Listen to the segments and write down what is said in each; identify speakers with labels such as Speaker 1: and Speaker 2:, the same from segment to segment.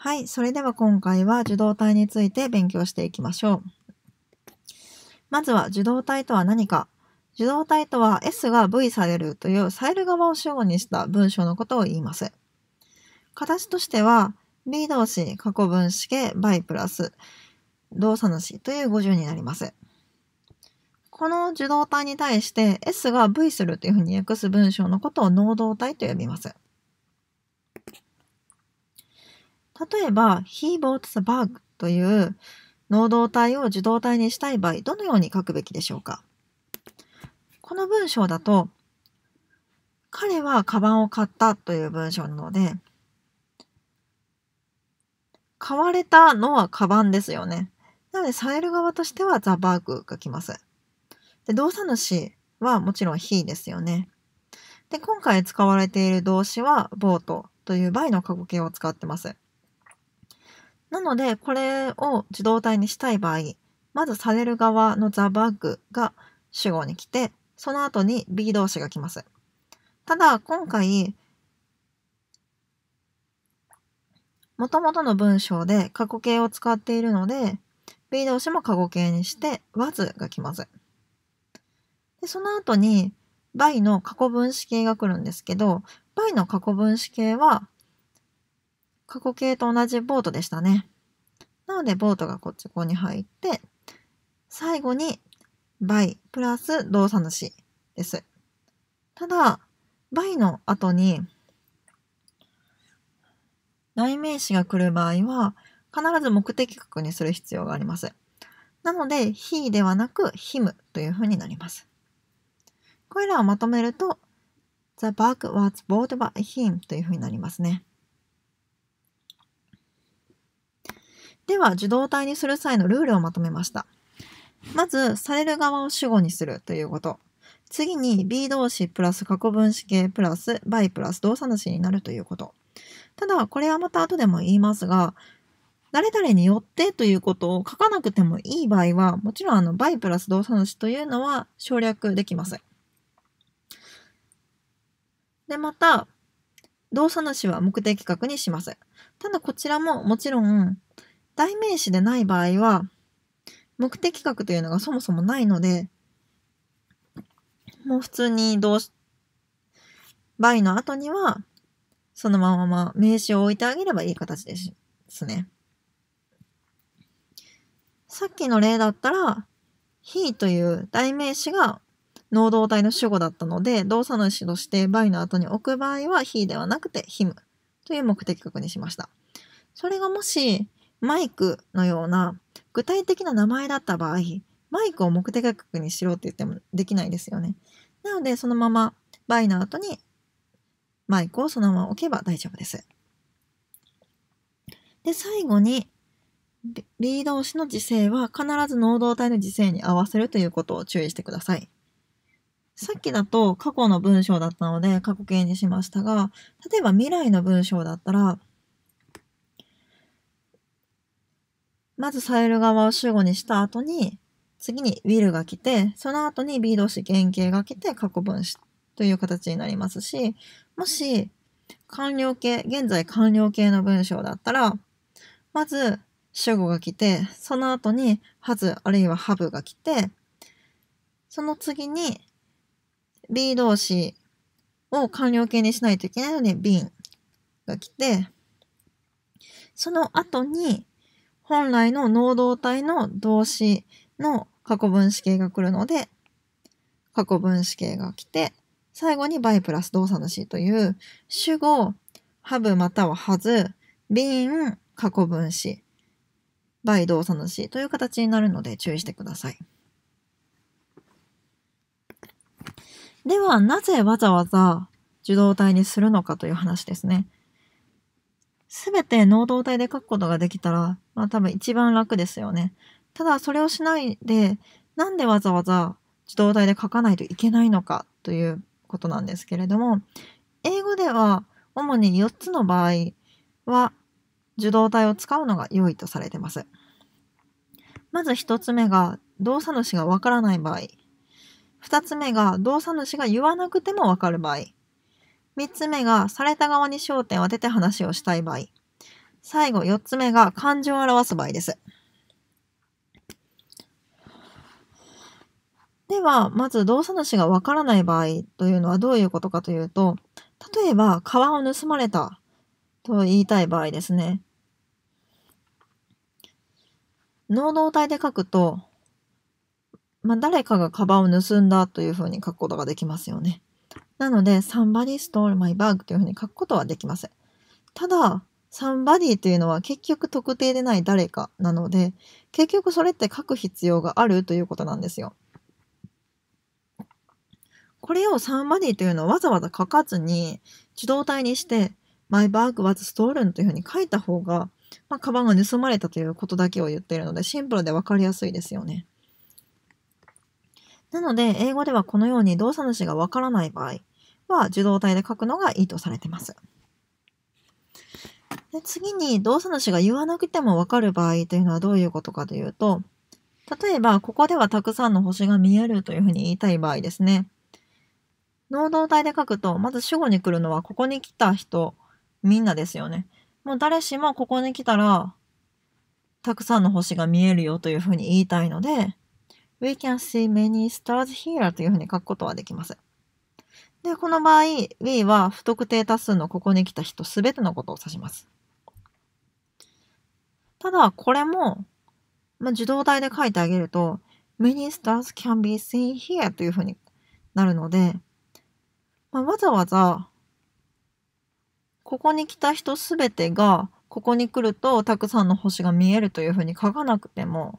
Speaker 1: はい、それでは今回は受動体について勉強していきましょう。まずは受動体とは何か。受動体とは S が V されるというサイル側を主語にした文章のことを言います。形としては B 動詞過去分詞形 by プラス動作主という語順になります。この受動体に対して S が V するというふうに訳す文章のことを能動体と呼びます。例えば、he bought the b u g という能動体を受動体にしたい場合、どのように書くべきでしょうかこの文章だと、彼はカバンを買ったという文章なので、買われたのはカバンですよね。なので、される側としてはザバー g が来ます。で、動作主はもちろん he ですよね。で、今回使われている動詞はボートという場合の過去形を使ってます。なので、これを自動体にしたい場合、まずされる側のザバッグが主語に来て、その後に B 動詞が来ます。ただ、今回、もともとの文章で過去形を使っているので、B 動詞も過去形にして、was が来ます。でその後に、by の過去分詞形が来るんですけど、by の過去分詞形は過去形と同じボートでしたね。なので、ボートがこっちここに入って、最後に by プラス動作主です。ただ、by の後に代名詞が来る場合は、必ず目的確にする必要があります。なので、he ではなく him というふうになります。これらをまとめると、The bug was bought by him というふうになりますね。では、受動体にする際のルールをまとめました。まず、される側を主語にするということ。次に B 動詞プラス過去分詞形プラス by プラス動作主になるということ。ただ、これはまた後でも言いますが、誰々によってということを書かなくてもいい場合は、もちろんあの by プラス動作主というのは省略できます。で、また、動作主は目的格にします。ただこちらももちろん代名詞でない場合は、目的格というのがそもそもないので、もう普通に動詞、by の後には、そのまま名詞を置いてあげればいい形ですね。さっきの例だったら、he という代名詞が能動体の主語だったので、動作主として by の後に置く場合は he ではなくて him という目的格にしました。それがもし、マイクのような具体的な名前だった場合、マイクを目的格にしろって言ってもできないですよね。なので、そのままバイの後にマイクをそのまま置けば大丈夫です。で、最後に、リード押しの時勢は必ず能動体の時勢に合わせるということを注意してください。さっきだと過去の文章だったので過去形にしましたが、例えば未来の文章だったら、まずサイル側を主語にした後に、次に will が来て、その後に be 動詞原型が来て過去分詞という形になりますし、もし完了形、現在完了形の文章だったら、まず主語が来て、その後に has あるいは have が来て、その次に be 動詞を完了形にしないといけないので been が来て、その後に本来の能動体の動詞の過去分詞形が来るので、過去分詞形が来て、最後に by プラス動作の詞という主語、ハブまたははず、ビーン、過去分詞、by 動作の詞という形になるので注意してください。では、なぜわざわざ受動体にするのかという話ですね。すべて能動体で書くことができたら、まあ多分一番楽ですよね。ただそれをしないで、なんでわざわざ自動体で書かないといけないのかということなんですけれども、英語では主に4つの場合は受動体を使うのが良いとされてます。まず1つ目が動作主がわからない場合。2つ目が動作主が言わなくてもわかる場合。3つ目がされた側に焦点を当てて話をしたい場合。最後、四つ目が漢字を表す場合です。では、まず動作主がわからない場合というのはどういうことかというと、例えば、皮を盗まれたと言いたい場合ですね。能動体で書くと、まあ、誰かがカバンを盗んだというふうに書くことができますよね。なので、somebody stole my bag というふうに書くことはできません。ただ、サンバディというのは結局特定でない誰かなので、結局それって書く必要があるということなんですよ。これをサンバディというのをわざわざ書かずに、受動体にして、My バー g was stolen というふうに書いた方が、まあ、カバンが盗まれたということだけを言っているので、シンプルで分かりやすいですよね。なので、英語ではこのように動作主が分からない場合は、受動体で書くのがいいとされてます。で次に動作主が言わなくてもわかる場合というのはどういうことかというと、例えば、ここではたくさんの星が見えるというふうに言いたい場合ですね。能動体で書くと、まず主語に来るのは、ここに来た人、みんなですよね。もう誰しもここに来たら、たくさんの星が見えるよというふうに言いたいので、We can see many stars here というふうに書くことはできません。で、この場合、we は不特定多数のここに来た人すべてのことを指します。ただ、これも、まあ、受動体で書いてあげると、many stars can be seen here というふうになるので、まあ、わざわざ、ここに来た人すべてが、ここに来るとたくさんの星が見えるというふうに書かなくても、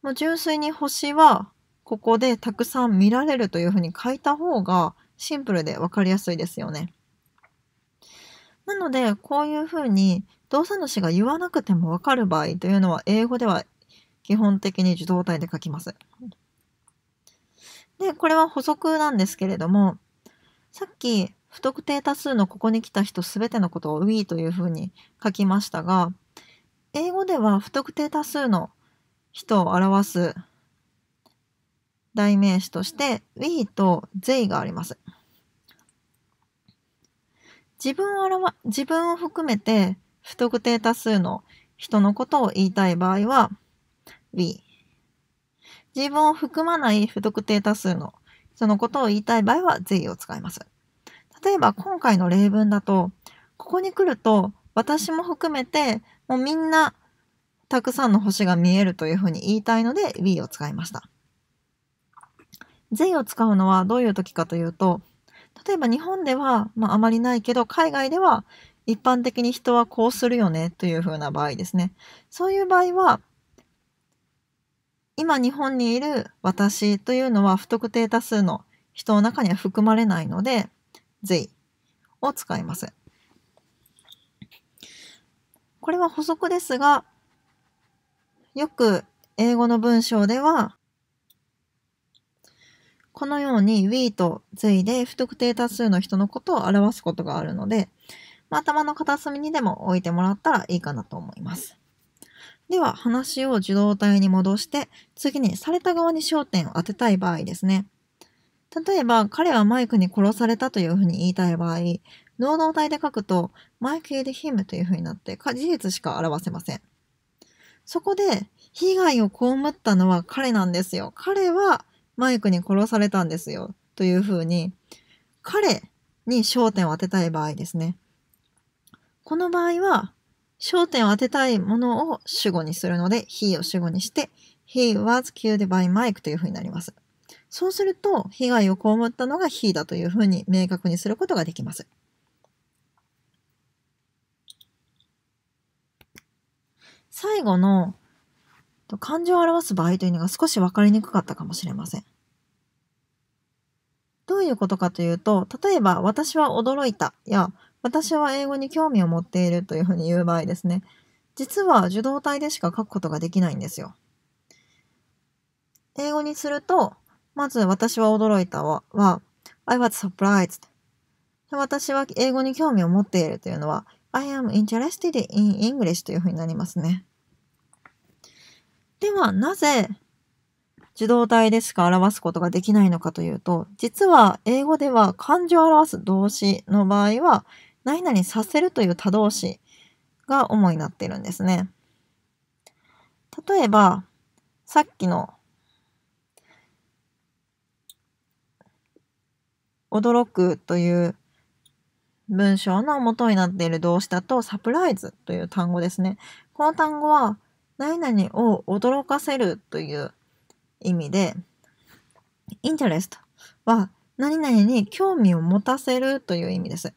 Speaker 1: ま純粋に星はここでたくさん見られるというふうに書いた方がシンプルで分かりやすいですよね。なのでこういうふうに動作主が言わなくても分かる場合というのは英語では基本的に受動体で書きます。で、これは補足なんですけれども、さっき不特定多数のここに来た人すべてのことを we というふうに書きましたが、英語では不特定多数の人を表す代名詞として we と they があります。自分を表、自分を含めて不特定多数の人のことを言いたい場合は we。自分を含まない不特定多数の人のことを言いたい場合は they を使います。例えば今回の例文だと、ここに来ると私も含めてもうみんなたくさんの星が見えるというふうに言いたいので we を使いました。税を使うのはどういう時かというと、例えば日本では、まあ、あまりないけど、海外では一般的に人はこうするよねというふうな場合ですね。そういう場合は、今日本にいる私というのは不特定多数の人の中には含まれないので、税を使います。これは補足ですが、よく英語の文章ではこのように we と随で不特定多数の人のことを表すことがあるので、まあ、頭の片隅にでも置いてもらったらいいかなと思います。では話を受動体に戻して次にされた側に焦点を当てたい場合ですね。例えば彼はマイクに殺されたというふうに言いたい場合、能動体で書くとマイク k i ヒム him というふうになって事実しか表せません。そこで被害を被ったのは彼なんですよ。彼はマイクに殺されたんですよというふうに彼に焦点を当てたい場合ですね。この場合は焦点を当てたいものを主語にするので he を主語にして he was killed by Mike というふうになります。そうすると被害を被ったのが he だというふうに明確にすることができます。最後のと情を表す場合というのが少し分かりにくかったかもしれません。どういうことかというと、例えば、私は驚いたや、私は英語に興味を持っているというふうに言う場合ですね。実は受動体でしか書くことができないんですよ。英語にすると、まず私は驚いたは、は I was surprised。私は英語に興味を持っているというのは、I am interested in English というふうになりますね。ではなぜ受動体でしか表すことができないのかというと、実は英語では漢字を表す動詞の場合は、何々させるという他動詞が主になっているんですね。例えば、さっきの驚くという文章の元になっている動詞だとサプライズという単語ですね。この単語は何々を驚かせるという意味で、interest は何々に興味を持たせるという意味です。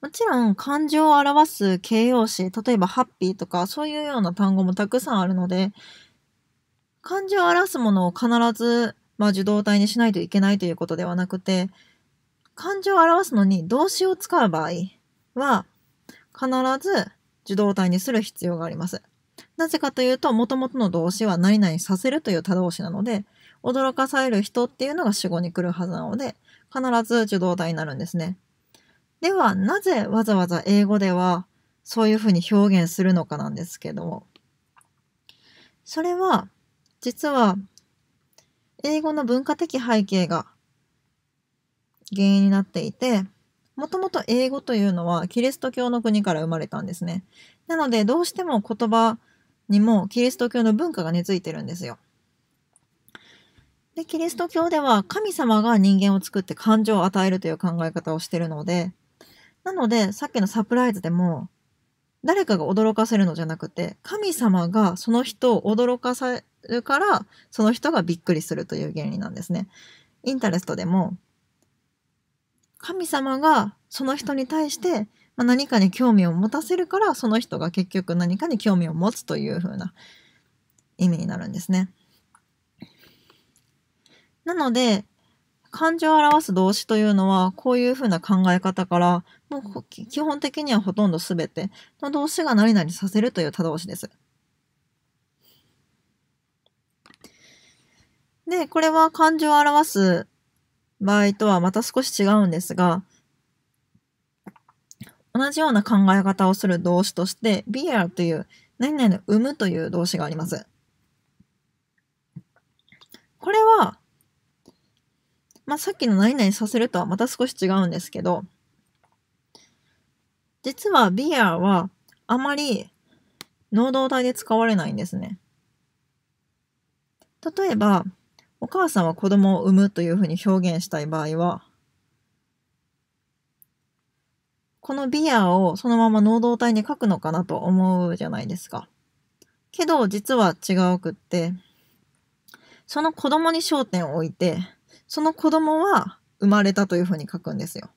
Speaker 1: もちろん感情を表す形容詞、例えばハッピーとかそういうような単語もたくさんあるので、感情を表すものを必ず、まあ、受動体にしないといけないということではなくて、感情を表すのに動詞を使う場合は、必ず受動体にする必要があります。なぜかというと、もともとの動詞は何々させるという他動詞なので、驚かされる人っていうのが主語に来るはずなので、必ず受動体になるんですね。では、なぜわざわざ英語ではそういうふうに表現するのかなんですけども。それは、実は、英語の文化的背景が原因になっていて、もともと英語というのはキリスト教の国から生まれたんですね。なので、どうしても言葉にもキリスト教の文化が根付いてるんですよ。で、キリスト教では神様が人間を作って感情を与えるという考え方をしてるので、なので、さっきのサプライズでも、誰かが驚かせるのじゃなくて、神様がその人を驚かせるから、その人がびっくりするという原理なんですね。インタレストでも、神様がその人に対して、ま何かに興味を持たせるからその人が結局何かに興味を持つというふうな意味になるんですね。なので感情を表す動詞というのはこういうふうな考え方からもう基本的にはほとんど全ての動詞が何々させるという他動詞です。で、これは感情を表す場合とはまた少し違うんですが、同じような考え方をする動詞として、be a という、何々の生むという動詞があります。これは、まあ、さっきの何々させるとはまた少し違うんですけど、実は be a はあまり能動体で使われないんですね。例えば、お母さんは子供を産むというふうに表現したい場合は、このビアをそのまま能動体に書くのかなと思うじゃないですか。けど実は違うくって、その子供に焦点を置いて、その子供は生まれたというふうに書くんですよ。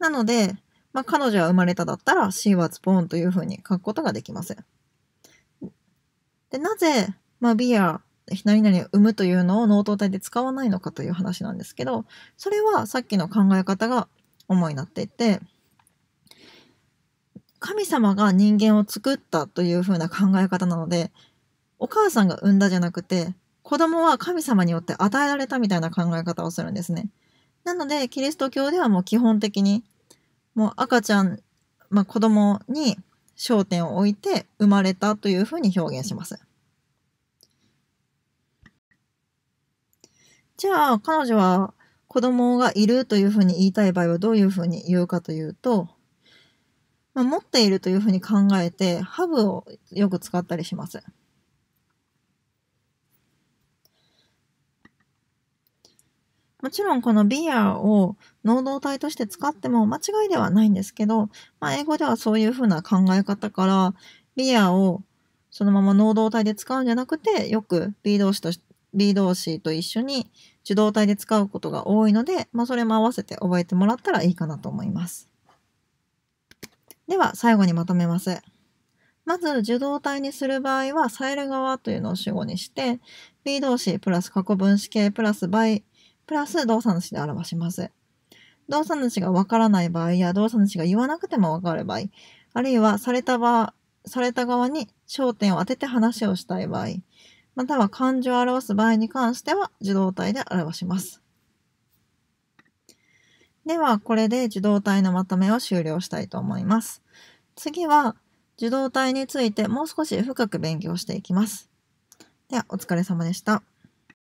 Speaker 1: なので、まあ、彼女は生まれただったらーはツポンというふうに書くことができません。で、なぜ、まあ、ビア何々を生むというのを能動体で使わないのかという話なんですけどそれはさっきの考え方が主になっていて神様が人間を作ったというふうな考え方なのでお母さんが産んだじゃなくて子供は神様によって与えられたみたいな考え方をするんですね。なのでキリスト教ではもう基本的にもう赤ちゃん、まあ、子供に焦点を置いて生まれたというふうに表現します。じゃあ、彼女は子供がいるというふうに言いたい場合はどういうふうに言うかというと、まあ、持っているというふうに考えて、ハブをよく使ったりします。もちろんこのビアを能動体として使っても間違いではないんですけど、まあ、英語ではそういうふうな考え方から、ビアをそのまま能動体で使うんじゃなくて、よく B 動詞として B 動詞と一緒に受動体で使うことが多いので、まあ、それも合わせて覚えてもらったらいいかなと思います。では、最後にまとめます。まず、受動体にする場合は、さイる側というのを主語にして、B 動詞プラス過去分詞形プラス倍プラス動作主で表します。動作主がわからない場合や動作主が言わなくてもわかる場合、あるいはされた場、された側に焦点を当てて話をしたい場合、または漢字を表す場合に関しては受動体で表します。では、これで受動体のまとめを終了したいと思います。次は、受動体についてもう少し深く勉強していきます。では、お疲れ様でした。